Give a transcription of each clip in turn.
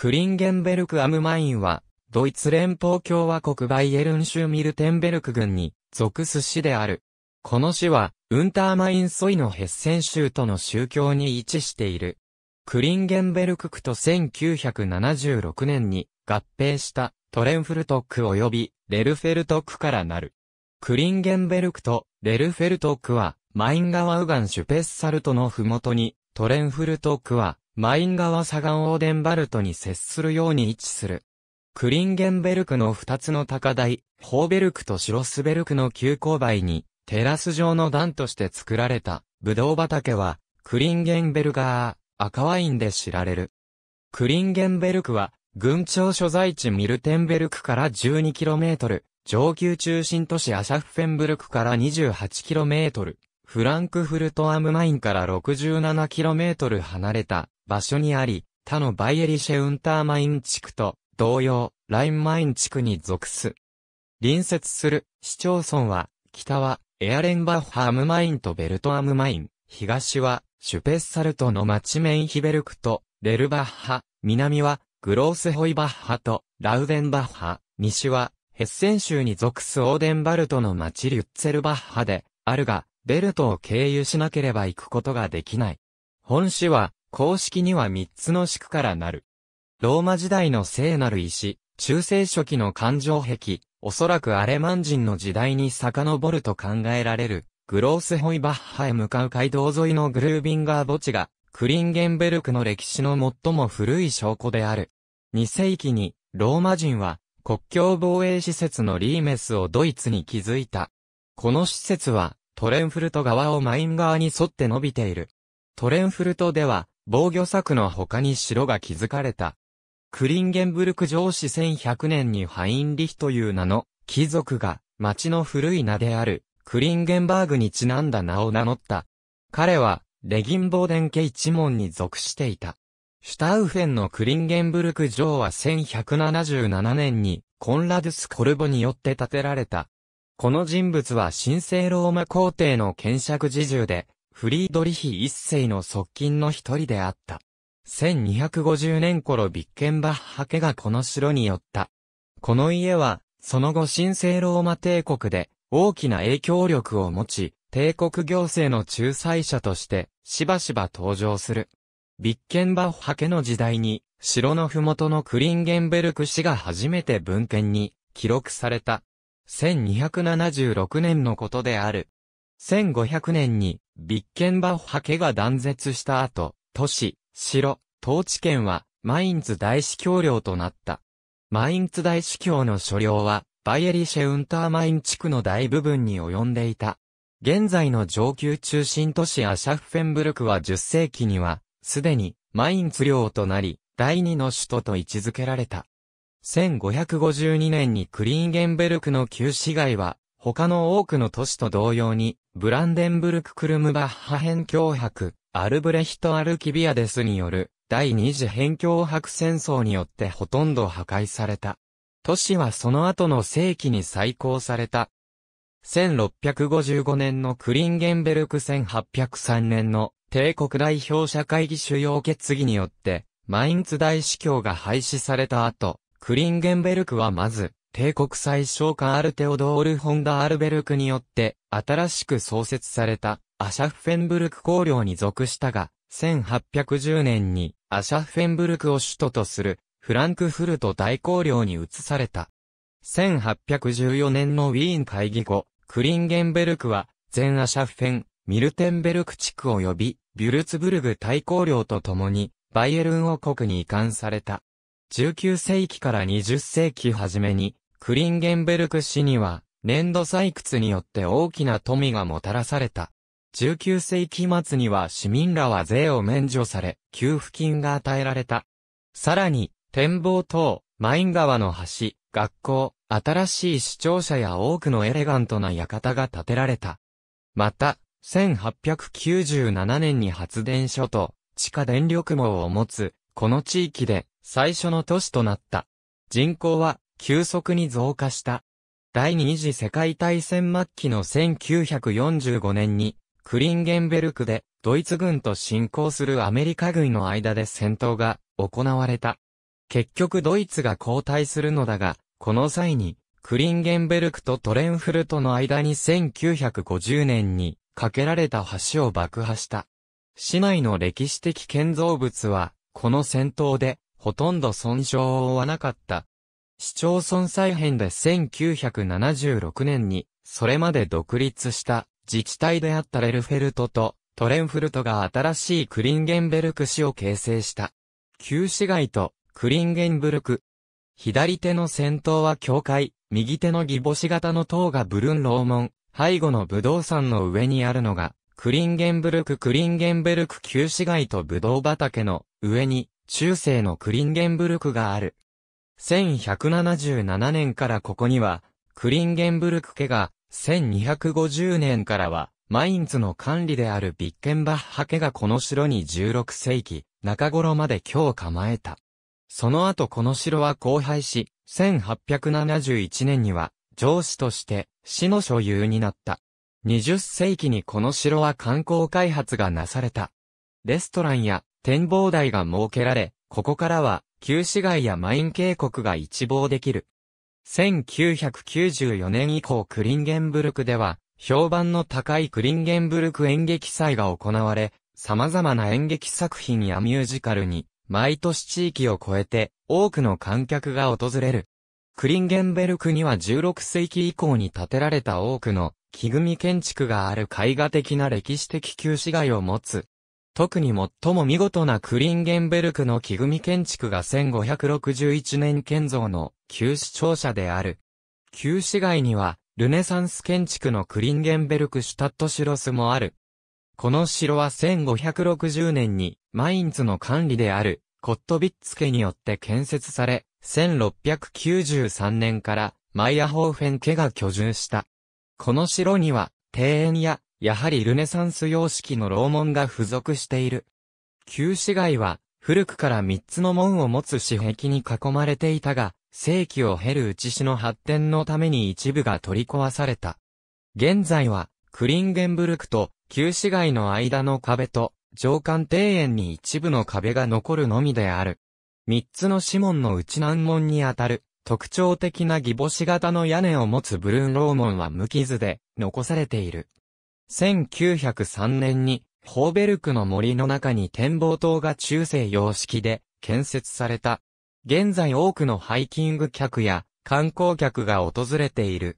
クリンゲンベルク・アムマインは、ドイツ連邦共和国バイエルン州ミルテンベルク郡に属す市である。この市は、ウンターマインソイのヘッセン州との宗教に位置している。クリンゲンベルク区と1976年に合併したトレンフルト区及びレルフェルト区からなる。クリンゲンベルクとレルフェルト区はマイン川ウガンシュペッサルトのふもとに、トレンフルト区はマイン川左岸オーデンバルトに接するように位置する。クリンゲンベルクの二つの高台、ホーベルクとシロスベルクの急勾配に、テラス状の段として作られた、ブドウ畑は、クリンゲンベルガー、赤ワインで知られる。クリンゲンベルクは、群庁所在地ミルテンベルクから 12km、上級中心都市アシャッフェンブルクから 28km、フランクフルトアムマインから 67km 離れた場所にあり、他のバイエリシェウンターマイン地区と同様、ラインマイン地区に属す。隣接する市町村は、北はエアレンバッハアムマインとベルトアムマイン、東はシュペッサルトの町メンヒベルクとレルバッハ、南はグロースホイバッハとラウデンバッハ、西はヘッセン州に属すオーデンバルトの町リュッツェルバッハであるが、ベルトを経由しなければ行くことができない。本市は公式には3つの宿からなる。ローマ時代の聖なる石、中世初期の環状壁、おそらくアレマン人の時代に遡ると考えられる、グロースホイバッハへ向かう街道沿いのグルービンガー墓地が、クリンゲンベルクの歴史の最も古い証拠である。2世紀に、ローマ人は、国境防衛施設のリーメスをドイツに築いた。この施設は、トレンフルト川をマイン川に沿って伸びている。トレンフルトでは、防御策の他に城が築かれた。クリンゲンブルク城市1100年にハインリヒという名の貴族が町の古い名であるクリンゲンバーグにちなんだ名を名乗った。彼はレギンボーデン家一門に属していた。シュタウフェンのクリンゲンブルク城は1177年にコンラドゥス・コルボによって建てられた。この人物は神聖ローマ皇帝の検釈侍従で、フリードリヒ一世の側近の一人であった。1250年頃ビッケンバッハ家がこの城に寄った。この家は、その後神聖ローマ帝国で大きな影響力を持ち、帝国行政の仲裁者としてしばしば登場する。ビッケンバッハ家の時代に、城の麓のクリンゲンベルク氏が初めて文献に記録された。1276年のことである。1500年に、ビッケンバッハ家が断絶した後、都市、城、統治権は、マインツ大司教領となった。マインツ大司教の所領は、バイエリシェウンターマイン地区の大部分に及んでいた。現在の上級中心都市アシャフフェンブルクは10世紀には、すでに、マインツ領となり、第二の首都と位置づけられた。1552年にクリーンゲンベルクの旧市街は、他の多くの都市と同様に、ブランデンブルク・クルムバッハ辺境博、アルブレヒト・アルキビアデスによる、第二次辺境博戦争によってほとんど破壊された。都市はその後の世紀に再興された。1655年のクリンゲンベルク1803年の帝国代表者会議主要決議によって、マインツ大司教が廃止された後、クリンゲンベルクはまず、帝国最小官アル・テオドール・ホンダ・アルベルクによって、新しく創設された、アシャッフェンブルク公領に属したが、1810年に、アシャッフェンブルクを首都とする、フランクフルト大公領に移された。1814年のウィーン会議後、クリンゲンベルクは、全アシャッフェン、ミルテンベルク地区及び、ビュルツブルグ大公領と共に、バイエルン王国に移管された。19世紀から20世紀初めに、クリンゲンベルク市には、粘土採掘によって大きな富がもたらされた。19世紀末には市民らは税を免除され、給付金が与えられた。さらに、展望塔、マイン川の橋、学校、新しい視聴者や多くのエレガントな館が建てられた。また、1897年に発電所と地下電力網を持つ、この地域で最初の都市となった。人口は急速に増加した。第二次世界大戦末期の1945年に、クリンゲンベルクで、ドイツ軍と侵攻するアメリカ軍の間で戦闘が行われた。結局ドイツが交代するのだが、この際に、クリンゲンベルクとトレンフルトの間に1950年に架けられた橋を爆破した。市内の歴史的建造物は、この戦闘で、ほとんど損傷を負わなかった市町村再編で1976年に、それまで独立した自治体であったレルフェルトとトレンフルトが新しいクリンゲンベルク市を形成した。旧市街とクリンゲンブルク。左手の先頭は教会、右手のギボシ型の塔がブルン楼門、背後の武道山の上にあるのが、クリンゲンブルククリンゲンベルク旧市街と武道畑の上に中世のクリンゲンブルクがある。1177年からここには、クリンゲンブルク家が、1250年からは、マインツの管理であるビッケンバッハ家がこの城に16世紀、中頃まで今日構えた。その後この城は荒廃し、1871年には、城主として、市の所有になった。20世紀にこの城は観光開発がなされた。レストランや展望台が設けられ、ここからは旧市街やマイン渓谷が一望できる。1994年以降クリンゲンブルクでは、評判の高いクリンゲンブルク演劇祭が行われ、様々な演劇作品やミュージカルに、毎年地域を超えて多くの観客が訪れる。クリンゲンベルクには16世紀以降に建てられた多くの木組建築がある絵画的な歴史的旧市街を持つ特に最も見事なクリンゲンベルクの木組建築が1561年建造の旧市庁舎である。旧市街には、ルネサンス建築のクリンゲンベルクシュタットシロスもある。この城は1560年に、マインツの管理である、コットビッツ家によって建設され、1693年から、マイアホーフェン家が居住した。この城には、庭園ややはりルネサンス様式の楼門が付属している。旧市街は、古くから三つの門を持つ市壁に囲まれていたが、世紀を経る内市の発展のために一部が取り壊された。現在は、クリンゲンブルクと旧市街の間の壁と、上官庭園に一部の壁が残るのみである。三つの指紋の内南門にあたる、特徴的なギボシ型の屋根を持つブルーンロー門は無傷で、残されている。1903年に、ホーベルクの森の中に展望塔が中世様式で建設された。現在多くのハイキング客や観光客が訪れている。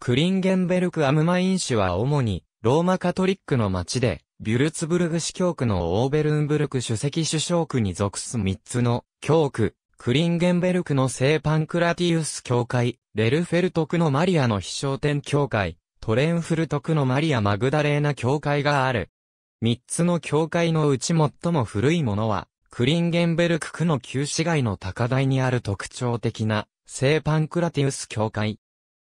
クリンゲンベルク・アムマイン市は主にローマカトリックの町で、ビュルツブルグ市教区のオーベルンブルク主席首相区に属す3つの教区、クリンゲンベルクの聖パンクラティウス教会、レルフェルトクのマリアの飛翔天教会、トレンフルトクのマリア・マグダレーナ教会がある。三つの教会のうち最も古いものは、クリンゲンベルク区の旧市街の高台にある特徴的な、聖パンクラティウス教会。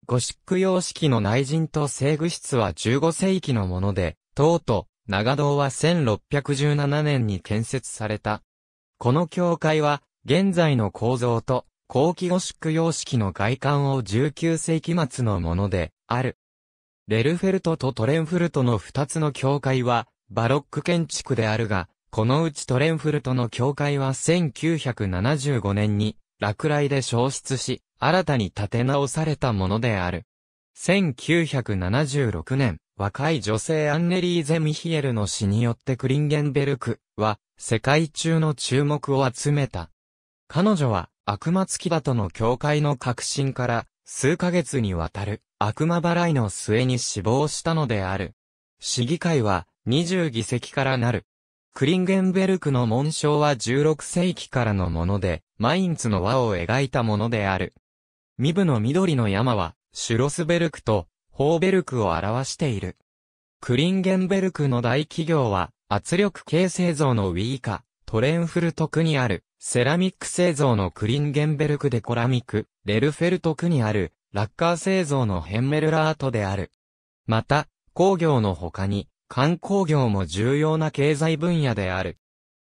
ゴシック様式の内陣と聖具室は15世紀のもので、とうとう、長堂は1617年に建設された。この教会は、現在の構造と、後期ゴシック様式の外観を19世紀末のもので、ある。レルフェルトとトレンフルトの二つの教会は、バロック建築であるが、このうちトレンフルトの教会は1975年に、落雷で消失し、新たに建て直されたものである。1976年、若い女性アンネリーゼ・ミヒエルの死によってクリンゲンベルクは、世界中の注目を集めた。彼女は、悪魔付きだとの教会の革新から、数ヶ月にわたる、悪魔払いの末に死亡したのである。市議会は20議席からなる。クリンゲンベルクの紋章は16世紀からのもので、マインツの輪を描いたものである。身部の緑の山は、シュロスベルクとホーベルクを表している。クリンゲンベルクの大企業は、圧力系製造のウィーカ、トレンフルト区にある、セラミック製造のクリンゲンベルクデコラミク、レルフェルト区にある、ラッカー製造のヘンメルラートである。また、工業の他に、観光業も重要な経済分野である。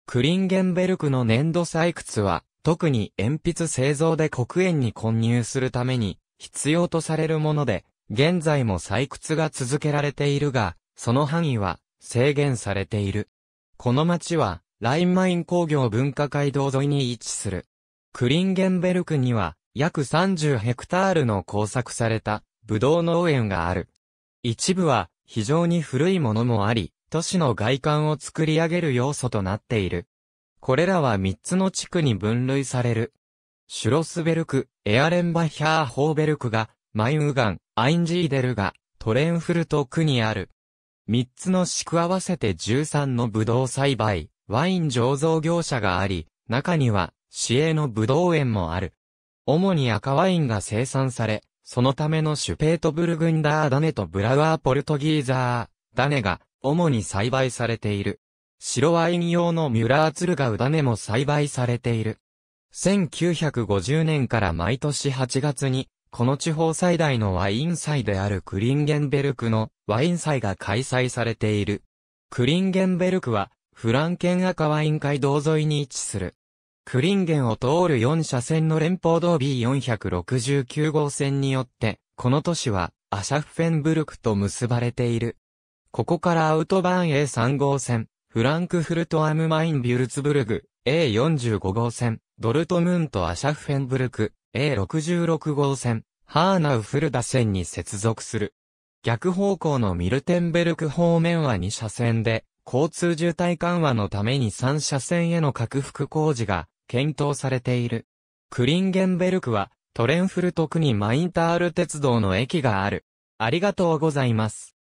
クリンゲンベルクの粘土採掘は、特に鉛筆製造で黒鉛に混入するために必要とされるもので、現在も採掘が続けられているが、その範囲は制限されている。この町は、ラインマイン工業文化街道沿いに位置する。クリンゲンベルクには、約30ヘクタールの耕作された、ブドウ農園がある。一部は、非常に古いものもあり、都市の外観を作り上げる要素となっている。これらは3つの地区に分類される。シュロスベルク、エアレンバヒャーホーベルクが、マインウガン、アインジーデルが、トレンフルト区にある。3つの地区合わせて13のブドウ栽培、ワイン醸造業者があり、中には、市営のブドウ園もある。主に赤ワインが生産され、そのためのシュペートブルグンダーダネとブラワーポルトギーザー、ダネが主に栽培されている。白ワイン用のミュラーツルガウダネも栽培されている。1950年から毎年8月に、この地方最大のワイン祭であるクリンゲンベルクのワイン祭が開催されている。クリンゲンベルクは、フランケン赤ワイン街道沿いに位置する、クリンゲンを通る4車線の連邦道 B469 号線によって、この都市はアシャフフェンブルクと結ばれている。ここからアウトバーン A3 号線、フランクフルトアムマインビュルツブルグ、A45 号線、ドルトムーンとアシャフフェンブルク、A66 号線、ハーナウフルダ線に接続する。逆方向のミルテンベルク方面は2車線で、交通渋滞緩和のために3車線への拡幅工事が検討されている。クリンゲンベルクは、トレンフルト区にマインタール鉄道の駅がある。ありがとうございます。